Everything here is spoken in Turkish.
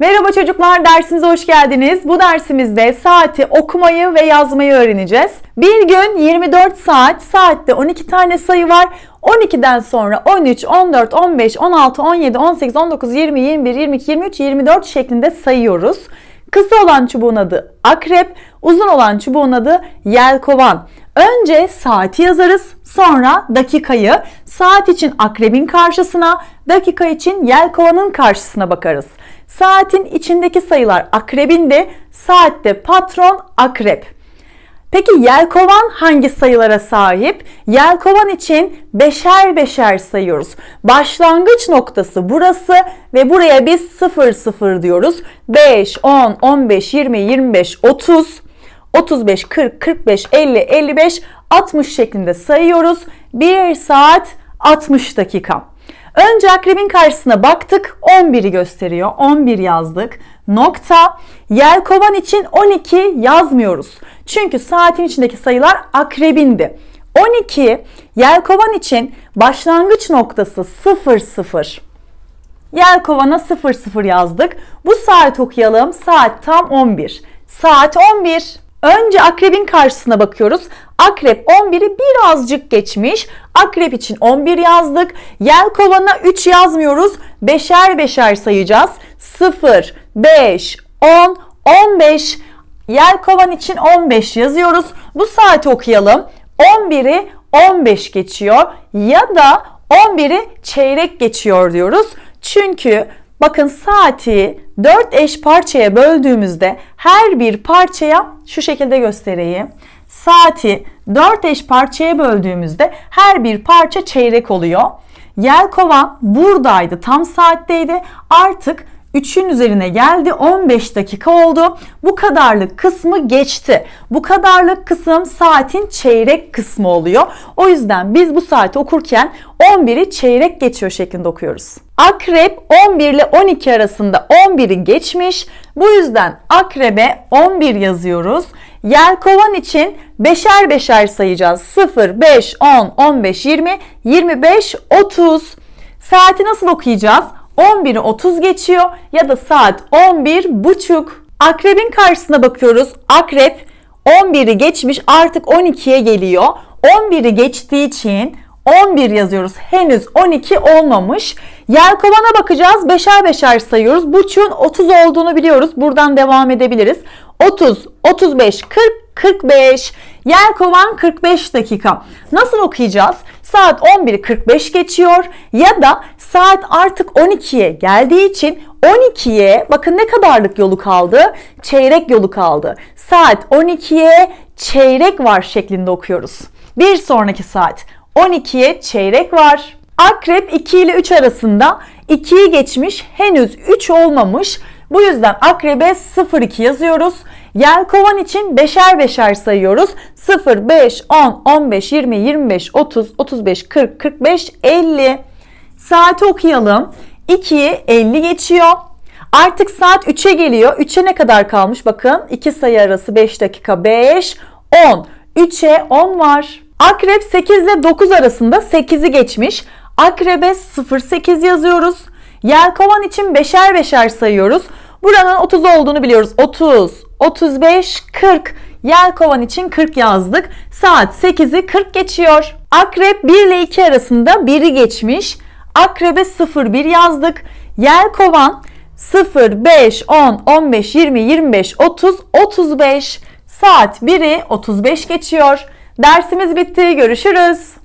Merhaba çocuklar, dersimize hoş geldiniz. Bu dersimizde saati okumayı ve yazmayı öğreneceğiz. Bir gün 24 saat, saatte 12 tane sayı var. 12'den sonra 13, 14, 15, 16, 17, 18, 19, 20, 21, 22, 23, 24 şeklinde sayıyoruz. Kısa olan çubuğun adı akrep, uzun olan çubuğun adı yelkovan. Önce saati yazarız, sonra dakikayı. Saat için akrebin karşısına, dakika için yelkovanın karşısına bakarız. Saatin içindeki sayılar akrebinde saatte patron akrep. Peki yelkovan hangi sayılara sahip? Yelkovan için beşer beşer sayıyoruz. Başlangıç noktası burası ve buraya biz 0 0 diyoruz. 5, 10, 15, 20, 25, 30, 35, 40, 45, 50, 55, 60 şeklinde sayıyoruz. 1 saat 60 dakika. Önce akrebin karşısına baktık. 11'i gösteriyor. 11 yazdık. Nokta. Yelkovan için 12 yazmıyoruz. Çünkü saatin içindeki sayılar akrebindi. 12 yelkovan için başlangıç noktası 00. Yelkovana 00 yazdık. Bu saat okuyalım. Saat tam 11. Saat 11. Önce akrebin karşısına bakıyoruz. Akrep 11'i birazcık geçmiş. Akrep için 11 yazdık. Yelkovan'a 3 yazmıyoruz. Beşer beşer sayacağız. 0, 5, 10, 15. Yelkovan için 15 yazıyoruz. Bu saati okuyalım. 11'i 15 geçiyor ya da 11'i çeyrek geçiyor diyoruz. Çünkü Bakın saati 4 eş parçaya böldüğümüzde her bir parçaya şu şekilde göstereyim. Saati 4 eş parçaya böldüğümüzde her bir parça çeyrek oluyor. Yelkova buradaydı, tam saatteydi. Artık 3'ün üzerine geldi 15 dakika oldu. Bu kadarlık kısmı geçti. Bu kadarlık kısım saatin çeyrek kısmı oluyor. O yüzden biz bu saati okurken 11'i çeyrek geçiyor şeklinde okuyoruz. Akrep 11 ile 12 arasında 11'i geçmiş. Bu yüzden akrebe 11 yazıyoruz. Yelkovan için beşer beşer sayacağız. 0, 5, 10, 15, 20, 25, 30. Saati nasıl okuyacağız? 11'i 30 geçiyor ya da saat 11 buçuk. Akrebin karşısına bakıyoruz. Akrep 11'i geçmiş artık 12'ye geliyor. 11'i geçtiği için 11 yazıyoruz. Henüz 12 olmamış. Yelkovana bakacağız. Beşer beşer sayıyoruz. Burçun 30 olduğunu biliyoruz. Buradan devam edebiliriz. 30, 35, 40, 45. Yelkovan 45 dakika. Nasıl okuyacağız? saat 11.45 geçiyor ya da saat artık 12'ye geldiği için 12'ye bakın ne kadarlık yolu kaldı? Çeyrek yolu kaldı. Saat 12'ye çeyrek var şeklinde okuyoruz. Bir sonraki saat 12'ye çeyrek var. Akrep 2 ile 3 arasında 2'yi geçmiş henüz 3 olmamış. Bu yüzden akrebe 02 yazıyoruz. Yelkovan için beşer beşer sayıyoruz. 0, 5, 10, 15, 20, 25, 30, 35, 40, 45, 50. Saati okuyalım. 2'yi 50 geçiyor. Artık saat 3'e geliyor. 3'e ne kadar kalmış? Bakın 2 sayı arası 5 dakika 5, 10. 3'e 10 var. Akrep 8 ile 9 arasında 8'i geçmiş. Akrebe 08 yazıyoruz. Yelkovan için beşer beşer sayıyoruz. Buranın 30 olduğunu biliyoruz. 30, 35, 40. Yelkovan için 40 yazdık. Saat 8'i 40 geçiyor. Akrep 1 ile 2 arasında 1'i geçmiş. Akrebe 01 yazdık. Yelkovan 0, 5, 10, 15, 20, 25, 30, 35. Saat 1'i 35 geçiyor. Dersimiz bitti. Görüşürüz.